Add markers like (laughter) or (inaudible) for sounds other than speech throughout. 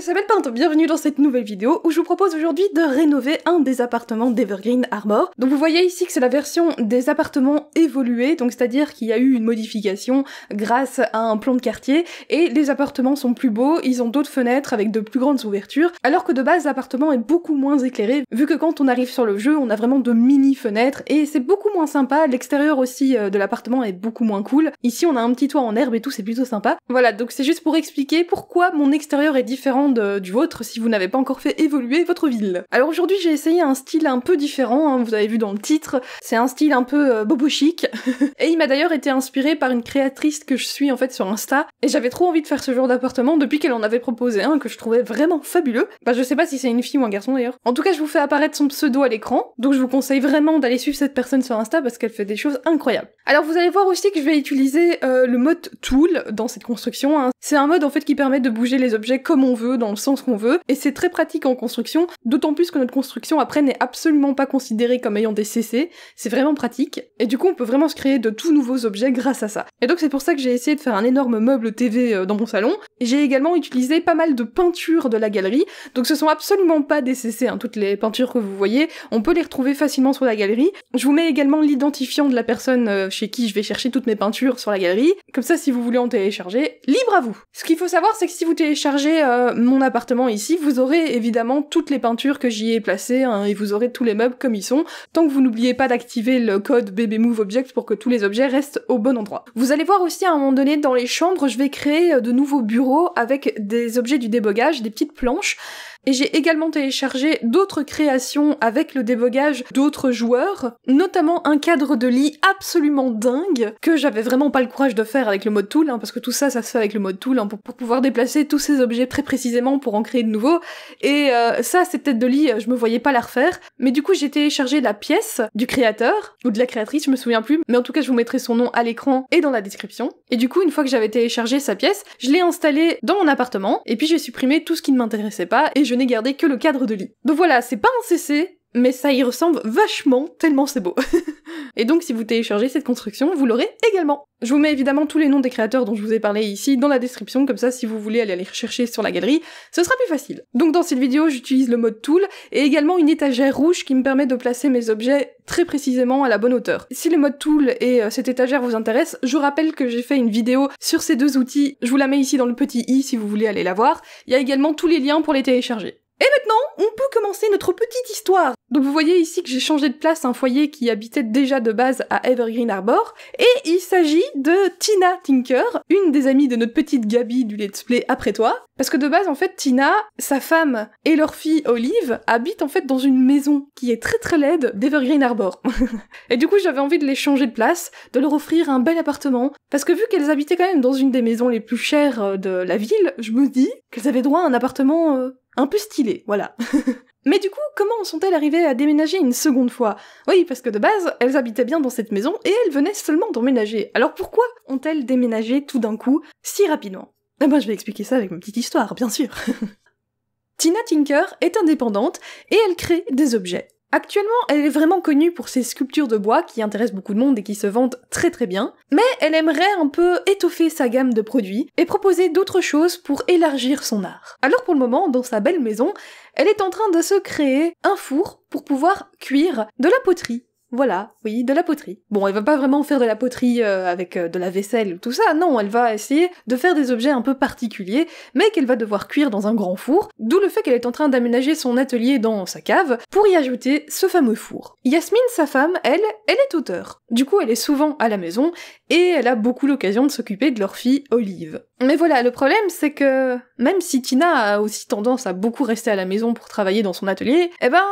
Salut bienvenue dans cette nouvelle vidéo où je vous propose aujourd'hui de rénover un des appartements d'Evergreen Armor. Donc vous voyez ici que c'est la version des appartements évolués, donc c'est-à-dire qu'il y a eu une modification grâce à un plan de quartier et les appartements sont plus beaux, ils ont d'autres fenêtres avec de plus grandes ouvertures, alors que de base l'appartement est beaucoup moins éclairé vu que quand on arrive sur le jeu on a vraiment de mini fenêtres et c'est beaucoup moins sympa, l'extérieur aussi euh, de l'appartement est beaucoup moins cool. Ici on a un petit toit en herbe et tout, c'est plutôt sympa. Voilà, donc c'est juste pour expliquer pourquoi mon extérieur est différent euh, du vôtre si vous n'avez pas encore fait évoluer votre ville. Alors aujourd'hui, j'ai essayé un style un peu différent, hein, vous avez vu dans le titre, c'est un style un peu euh, bobo chic. (laughs) et il m'a d'ailleurs été inspiré par une créatrice que je suis en fait sur Insta, et j'avais trop envie de faire ce genre d'appartement depuis qu'elle en avait proposé un que je trouvais vraiment fabuleux. Bah je sais pas si c'est une fille ou un garçon d'ailleurs. En tout cas, je vous fais apparaître son pseudo à l'écran, donc je vous conseille vraiment d'aller suivre cette personne sur Insta parce qu'elle fait des choses incroyables. Alors vous allez voir aussi que je vais utiliser euh, le mode tool dans cette construction. Hein. C'est un mode en fait qui permet de bouger les objets comme on veut dans le sens qu'on veut, et c'est très pratique en construction, d'autant plus que notre construction après n'est absolument pas considérée comme ayant des CC, c'est vraiment pratique, et du coup on peut vraiment se créer de tout nouveaux objets grâce à ça. Et donc c'est pour ça que j'ai essayé de faire un énorme meuble TV euh, dans mon salon, et j'ai également utilisé pas mal de peintures de la galerie, donc ce sont absolument pas des CC, hein, toutes les peintures que vous voyez, on peut les retrouver facilement sur la galerie. Je vous mets également l'identifiant de la personne euh, chez qui je vais chercher toutes mes peintures sur la galerie, comme ça, si vous voulez en télécharger, libre à vous. Ce qu'il faut savoir, c'est que si vous téléchargez euh, mon appartement ici, vous aurez évidemment toutes les peintures que j'y ai placées hein, et vous aurez tous les meubles comme ils sont, tant que vous n'oubliez pas d'activer le code BBMoveObject pour que tous les objets restent au bon endroit. Vous allez voir aussi à un moment donné dans les chambres, je vais créer euh, de nouveaux bureaux avec des objets du débogage, des petites planches et j'ai également téléchargé d'autres créations avec le débogage d'autres joueurs, notamment un cadre de lit absolument dingue que j'avais vraiment pas le courage de faire avec le mode tool, hein, parce que tout ça, ça se fait avec le mode tool hein, pour, pouvoir déplacer tous ces objets très précisément pour en créer de nouveaux. Et euh, ça, cette tête de lit, je me voyais pas la refaire. Mais du coup, j'ai téléchargé la pièce du créateur ou de la créatrice, je me souviens plus, mais en tout cas, je vous mettrai son nom à l'écran et dans la description. Et du coup, une fois que j'avais téléchargé sa pièce, je l'ai installée dans mon appartement et puis j'ai supprimé tout ce qui ne m'intéressait pas et je n'ai gardé que le cadre de lit. Donc voilà, c'est pas un CC, mais ça y ressemble vachement, tellement c'est beau. (laughs) et donc si vous téléchargez cette construction, vous l'aurez également. Je vous mets évidemment tous les noms des créateurs dont je vous ai parlé ici dans la description, comme ça si vous voulez aller les rechercher sur la galerie, ce sera plus facile. Donc dans cette vidéo, j'utilise le mode tool et également une étagère rouge qui me permet de placer mes objets très précisément à la bonne hauteur. Si le mode tool et euh, cette étagère vous intéressent, je vous rappelle que j'ai fait une vidéo sur ces deux outils, je vous la mets ici dans le petit i si vous voulez aller la voir. Il y a également tous les liens pour les télécharger. Et maintenant, on peut commencer notre petite histoire. Donc vous voyez ici que j'ai changé de place un foyer qui habitait déjà de base à Evergreen Arbor, et il s'agit de Tina Tinker, une des amies de notre petite Gabi du Let's Play après toi. Parce que de base, en fait, Tina, sa femme et leur fille Olive habitent en fait dans une maison qui est très très laide d'Evergreen Arbor. (laughs) et du coup, j'avais envie de les changer de place, de leur offrir un bel appartement, parce que vu qu'elles habitaient quand même dans une des maisons les plus chères euh, de la ville, je me dis qu'elles avaient droit à un appartement euh, un peu stylé, voilà. (laughs) Mais du coup, comment sont-elles arrivées à déménager une seconde fois Oui, parce que de base, elles habitaient bien dans cette maison et elles venaient seulement d'emménager. Alors pourquoi ont-elles déménagé tout d'un coup si rapidement Eh ben, je vais expliquer ça avec ma petite histoire, bien sûr. (laughs) Tina Tinker est indépendante et elle crée des objets. Actuellement, elle est vraiment connue pour ses sculptures de bois qui intéressent beaucoup de monde et qui se vendent très très bien, mais elle aimerait un peu étoffer sa gamme de produits et proposer d'autres choses pour élargir son art. Alors pour le moment, dans sa belle maison, elle est en train de se créer un four pour pouvoir cuire de la poterie voilà, oui, de la poterie. Bon, elle va pas vraiment faire de la poterie euh, avec euh, de la vaisselle ou tout ça, non, elle va essayer de faire des objets un peu particuliers, mais qu'elle va devoir cuire dans un grand four, d'où le fait qu'elle est en train d'aménager son atelier dans sa cave pour y ajouter ce fameux four. Yasmine, sa femme, elle, elle est auteur. Du coup, elle est souvent à la maison et elle a beaucoup l'occasion de s'occuper de leur fille Olive. Mais voilà, le problème c'est que même si Tina a aussi tendance à beaucoup rester à la maison pour travailler dans son atelier, eh ben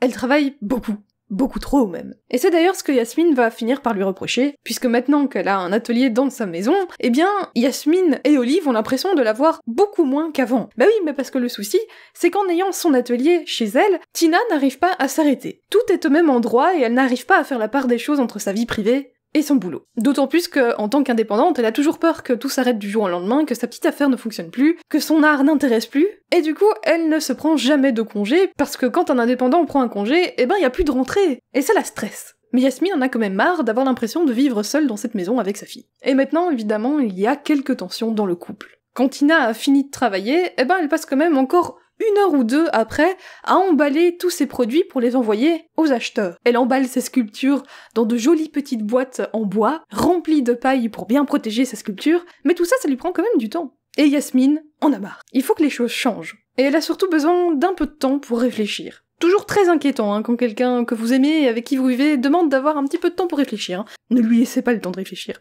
elle travaille beaucoup. Beaucoup trop même. Et c'est d'ailleurs ce que Yasmine va finir par lui reprocher, puisque maintenant qu'elle a un atelier dans sa maison, eh bien, Yasmine et Olive ont l'impression de l'avoir beaucoup moins qu'avant. Bah oui, mais parce que le souci, c'est qu'en ayant son atelier chez elle, Tina n'arrive pas à s'arrêter. Tout est au même endroit et elle n'arrive pas à faire la part des choses entre sa vie privée et son boulot. D'autant plus qu'en tant qu'indépendante, elle a toujours peur que tout s'arrête du jour au lendemain, que sa petite affaire ne fonctionne plus, que son art n'intéresse plus, et du coup, elle ne se prend jamais de congé, parce que quand un indépendant prend un congé, eh ben, il y a plus de rentrée, et ça la stresse. Mais Yasmine en a quand même marre d'avoir l'impression de vivre seule dans cette maison avec sa fille. Et maintenant, évidemment, il y a quelques tensions dans le couple. Quand Tina a fini de travailler, eh ben, elle passe quand même encore une heure ou deux après, à emballer tous ses produits pour les envoyer aux acheteurs. Elle emballe ses sculptures dans de jolies petites boîtes en bois, remplies de paille pour bien protéger ses sculpture, mais tout ça, ça lui prend quand même du temps. Et Yasmine en a marre. Il faut que les choses changent. Et elle a surtout besoin d'un peu de temps pour réfléchir toujours très inquiétant hein, quand quelqu'un que vous aimez et avec qui vous vivez demande d'avoir un petit peu de temps pour réfléchir. Hein. Ne lui laissez pas le temps de réfléchir.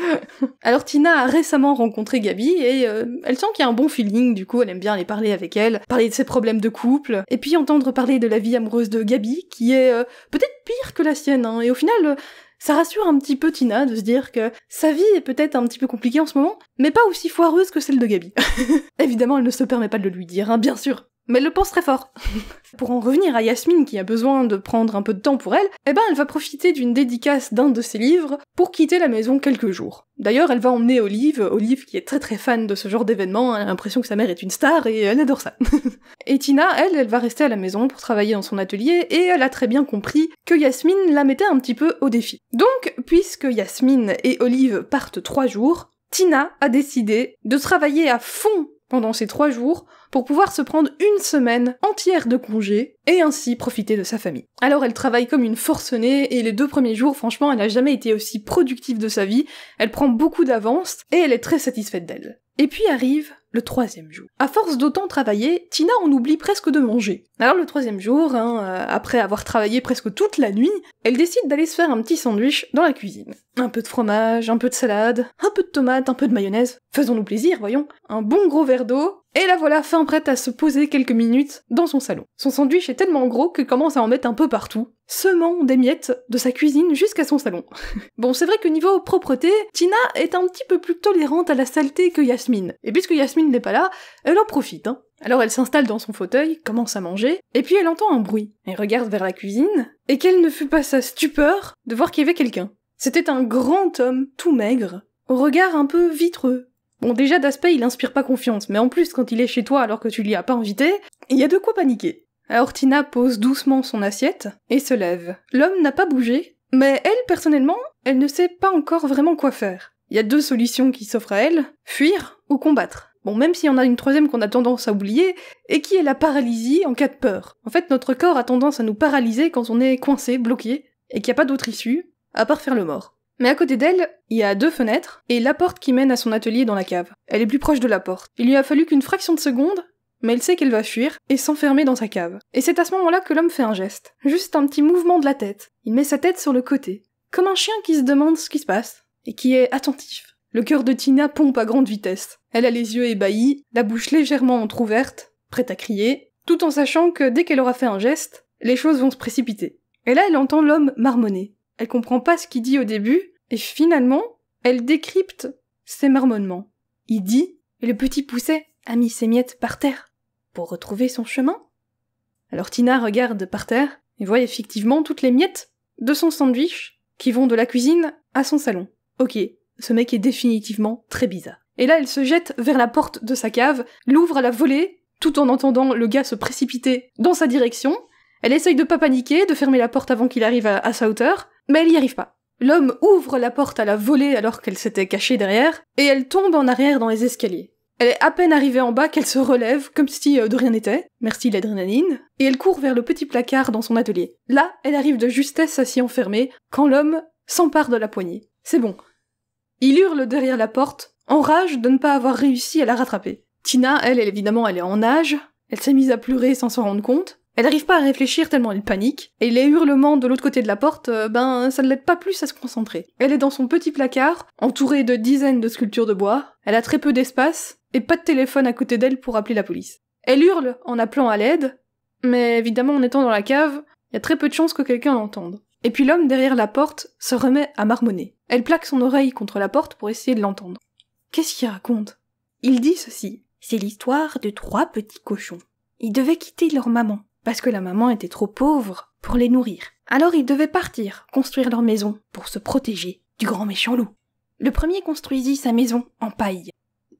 (laughs) Alors Tina a récemment rencontré Gabi et euh, elle sent qu'il y a un bon feeling, du coup elle aime bien aller parler avec elle, parler de ses problèmes de couple, et puis entendre parler de la vie amoureuse de Gabi qui est euh, peut-être pire que la sienne, hein. et au final... Euh, ça rassure un petit peu Tina de se dire que sa vie est peut-être un petit peu compliquée en ce moment, mais pas aussi foireuse que celle de Gabi. (laughs) Évidemment, elle ne se permet pas de le lui dire, bien sûr mais elle le pense très fort. (laughs) pour en revenir à Yasmine qui a besoin de prendre un peu de temps pour elle, eh ben elle va profiter d'une dédicace d'un de ses livres pour quitter la maison quelques jours. D'ailleurs, elle va emmener Olive, Olive qui est très très fan de ce genre d'événement, elle a l'impression que sa mère est une star et elle adore ça. (laughs) et Tina, elle, elle va rester à la maison pour travailler dans son atelier et elle a très bien compris que Yasmine la mettait un petit peu au défi. Donc, puisque Yasmine et Olive partent trois jours, Tina a décidé de travailler à fond pendant ces trois jours pour pouvoir se prendre une semaine entière de congé et ainsi profiter de sa famille. Alors elle travaille comme une forcenée et les deux premiers jours, franchement, elle n'a jamais été aussi productive de sa vie, elle prend beaucoup d'avance et elle est très satisfaite d'elle. Et puis arrive le troisième jour. À force d'autant travailler, Tina en oublie presque de manger. Alors le troisième jour, hein, euh, après avoir travaillé presque toute la nuit, elle décide d'aller se faire un petit sandwich dans la cuisine. Un peu de fromage, un peu de salade, un peu de tomate, un peu de mayonnaise. Faisons-nous plaisir, voyons. Un bon gros verre d'eau et la voilà fin prête à se poser quelques minutes dans son salon. Son sandwich est tellement gros que commence à en mettre un peu partout, semant des miettes de sa cuisine jusqu'à son salon. (laughs) bon, c'est vrai que niveau propreté, Tina est un petit peu plus tolérante à la saleté que Yasmine. Et puisque Yasmine n'est pas là, elle en profite, hein. Alors elle s'installe dans son fauteuil, commence à manger, et puis elle entend un bruit. Elle regarde vers la cuisine, et quelle ne fut pas sa stupeur de voir qu'il y avait quelqu'un. C'était un grand homme, tout maigre, au regard un peu vitreux, Bon, déjà d'aspect, il inspire pas confiance, mais en plus, quand il est chez toi alors que tu l'y as pas invité, il y a de quoi paniquer. Aortina pose doucement son assiette et se lève. L'homme n'a pas bougé, mais elle, personnellement, elle ne sait pas encore vraiment quoi faire. Il y a deux solutions qui s'offrent à elle, fuir ou combattre. Bon, même s'il y en a une troisième qu'on a tendance à oublier, et qui est la paralysie en cas de peur. En fait, notre corps a tendance à nous paralyser quand on est coincé, bloqué, et qu'il n'y a pas d'autre issue, à part faire le mort. Mais à côté d'elle, il y a deux fenêtres et la porte qui mène à son atelier dans la cave. Elle est plus proche de la porte. Il lui a fallu qu'une fraction de seconde, mais elle sait qu'elle va fuir et s'enfermer dans sa cave. Et c'est à ce moment-là que l'homme fait un geste. Juste un petit mouvement de la tête. Il met sa tête sur le côté. Comme un chien qui se demande ce qui se passe et qui est attentif. Le cœur de Tina pompe à grande vitesse. Elle a les yeux ébahis, la bouche légèrement entr'ouverte, prête à crier, tout en sachant que dès qu'elle aura fait un geste, les choses vont se précipiter. Et là, elle entend l'homme marmonner. Elle comprend pas ce qu'il dit au début, et finalement, elle décrypte ses marmonnements. Il dit, et le petit pousset a mis ses miettes par terre pour retrouver son chemin. Alors Tina regarde par terre et voit effectivement toutes les miettes de son sandwich qui vont de la cuisine à son salon. Ok, ce mec est définitivement très bizarre. Et là, elle se jette vers la porte de sa cave, l'ouvre à la volée, tout en entendant le gars se précipiter dans sa direction. Elle essaye de pas paniquer, de fermer la porte avant qu'il arrive à sa hauteur, mais elle n'y arrive pas. L'homme ouvre la porte à la volée alors qu'elle s'était cachée derrière, et elle tombe en arrière dans les escaliers. Elle est à peine arrivée en bas qu'elle se relève, comme si euh, de rien n'était, merci l'adrénaline, et elle court vers le petit placard dans son atelier. Là, elle arrive de justesse à s'y enfermer, quand l'homme s'empare de la poignée. C'est bon. Il hurle derrière la porte, en rage de ne pas avoir réussi à la rattraper. Tina, elle, évidemment, elle est en âge. elle s'est mise à pleurer sans s'en rendre compte, elle n'arrive pas à réfléchir tellement elle panique, et les hurlements de l'autre côté de la porte, euh, ben ça ne l'aide pas plus à se concentrer. Elle est dans son petit placard, entourée de dizaines de sculptures de bois, elle a très peu d'espace, et pas de téléphone à côté d'elle pour appeler la police. Elle hurle en appelant à l'aide, mais évidemment en étant dans la cave, il y a très peu de chances que quelqu'un l'entende. Et puis l'homme derrière la porte se remet à marmonner. Elle plaque son oreille contre la porte pour essayer de l'entendre. Qu'est-ce qu'il raconte Il dit ceci. C'est l'histoire de trois petits cochons. Ils devaient quitter leur maman parce que la maman était trop pauvre pour les nourrir. Alors ils devaient partir, construire leur maison, pour se protéger du grand méchant loup. Le premier construisit sa maison en paille.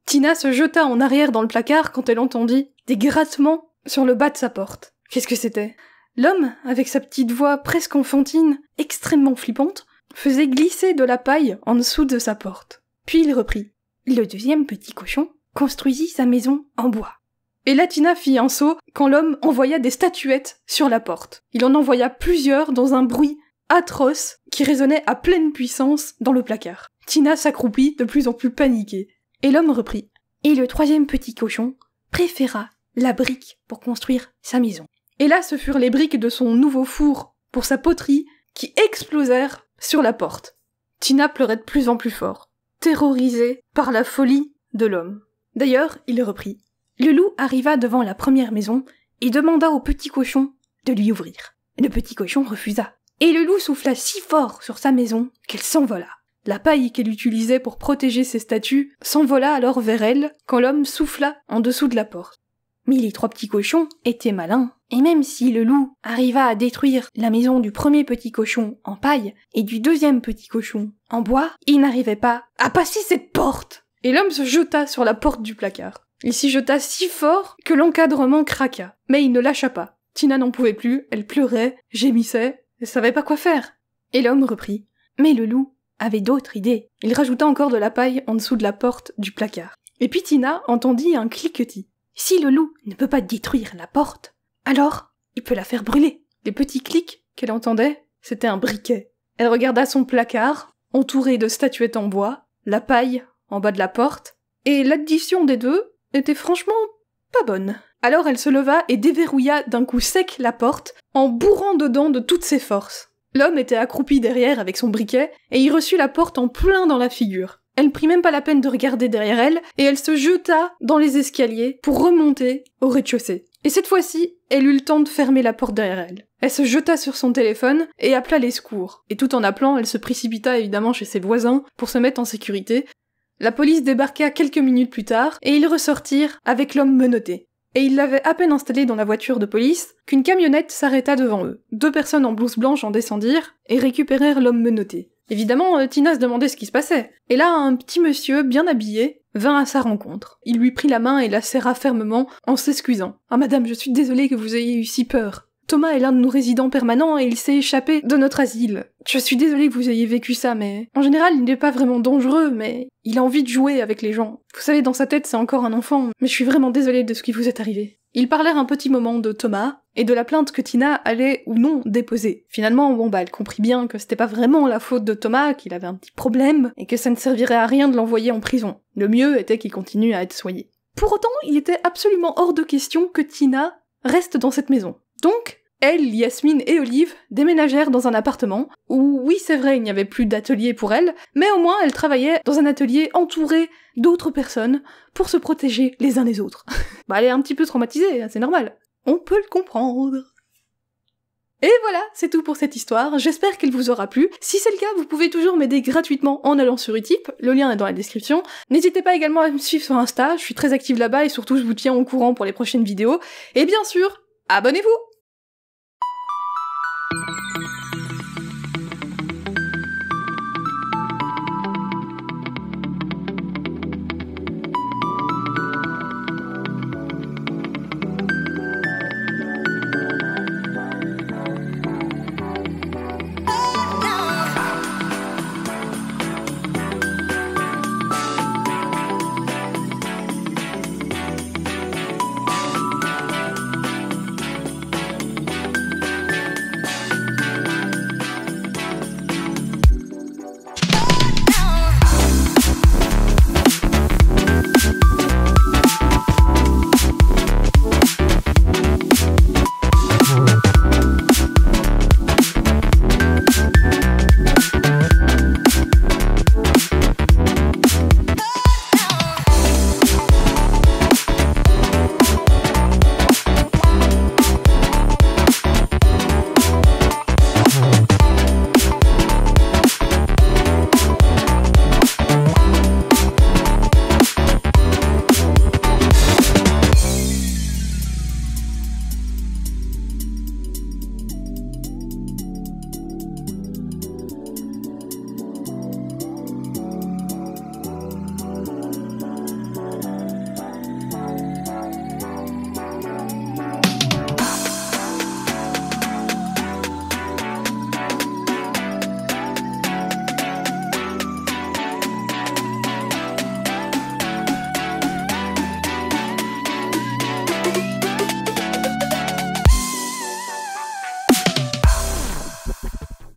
Tina se jeta en arrière dans le placard quand elle entendit des grattements sur le bas de sa porte. Qu'est-ce que c'était L'homme, avec sa petite voix presque enfantine, extrêmement flippante, faisait glisser de la paille en dessous de sa porte. Puis il reprit. Le deuxième petit cochon construisit sa maison en bois et Latina fit un saut quand l'homme envoya des statuettes sur la porte. Il en envoya plusieurs dans un bruit atroce qui résonnait à pleine puissance dans le placard. Tina s'accroupit de plus en plus paniquée, et l'homme reprit. Et le troisième petit cochon préféra la brique pour construire sa maison. Et là, ce furent les briques de son nouveau four pour sa poterie qui explosèrent sur la porte. Tina pleurait de plus en plus fort, terrorisée par la folie de l'homme. D'ailleurs, il reprit. Le loup arriva devant la première maison et demanda au petit cochon de lui ouvrir. Le petit cochon refusa, et le loup souffla si fort sur sa maison qu'elle s'envola. La paille qu'elle utilisait pour protéger ses statues s'envola alors vers elle quand l'homme souffla en dessous de la porte. Mais les trois petits cochons étaient malins, et même si le loup arriva à détruire la maison du premier petit cochon en paille et du deuxième petit cochon en bois, il n'arrivait pas à passer cette porte. Et l'homme se jeta sur la porte du placard. Il s'y jeta si fort que l'encadrement craqua, mais il ne lâcha pas. Tina n'en pouvait plus, elle pleurait, gémissait, ne savait pas quoi faire. Et l'homme reprit. Mais le loup avait d'autres idées. Il rajouta encore de la paille en dessous de la porte du placard. Et puis Tina entendit un cliquetis. Si le loup ne peut pas détruire la porte, alors il peut la faire brûler. Les petits clics qu'elle entendait, c'était un briquet. Elle regarda son placard, entouré de statuettes en bois, la paille en bas de la porte, et l'addition des deux était franchement pas bonne. Alors elle se leva et déverrouilla d'un coup sec la porte, en bourrant dedans de toutes ses forces. L'homme était accroupi derrière avec son briquet, et y reçut la porte en plein dans la figure. Elle prit même pas la peine de regarder derrière elle, et elle se jeta dans les escaliers pour remonter au rez-de-chaussée. Et cette fois-ci, elle eut le temps de fermer la porte derrière elle. Elle se jeta sur son téléphone et appela les secours. Et tout en appelant, elle se précipita évidemment chez ses voisins pour se mettre en sécurité, la police débarqua quelques minutes plus tard et ils ressortirent avec l'homme menotté. Et ils l'avaient à peine installé dans la voiture de police qu'une camionnette s'arrêta devant eux. Deux personnes en blouse blanche en descendirent et récupérèrent l'homme menotté. Évidemment, euh, Tina se demandait ce qui se passait. Et là, un petit monsieur, bien habillé, vint à sa rencontre. Il lui prit la main et la serra fermement en s'excusant. Ah madame, je suis désolée que vous ayez eu si peur. Thomas est l'un de nos résidents permanents et il s'est échappé de notre asile. Je suis désolée que vous ayez vécu ça, mais en général, il n'est pas vraiment dangereux, mais il a envie de jouer avec les gens. Vous savez, dans sa tête, c'est encore un enfant, mais je suis vraiment désolée de ce qui vous est arrivé. Ils parlèrent un petit moment de Thomas et de la plainte que Tina allait ou non déposer. Finalement, bon bah, elle comprit bien que c'était pas vraiment la faute de Thomas, qu'il avait un petit problème et que ça ne servirait à rien de l'envoyer en prison. Le mieux était qu'il continue à être soigné. Pour autant, il était absolument hors de question que Tina reste dans cette maison. Donc, elle, Yasmine et Olive déménagèrent dans un appartement où, oui, c'est vrai, il n'y avait plus d'atelier pour elles, mais au moins elles travaillaient dans un atelier entouré d'autres personnes pour se protéger les uns des autres. (laughs) bah, elle est un petit peu traumatisée, hein, c'est normal. On peut le comprendre. Et voilà, c'est tout pour cette histoire, j'espère qu'elle vous aura plu. Si c'est le cas, vous pouvez toujours m'aider gratuitement en allant sur Utip, le lien est dans la description. N'hésitez pas également à me suivre sur Insta, je suis très active là-bas et surtout je vous tiens au courant pour les prochaines vidéos. Et bien sûr, abonnez-vous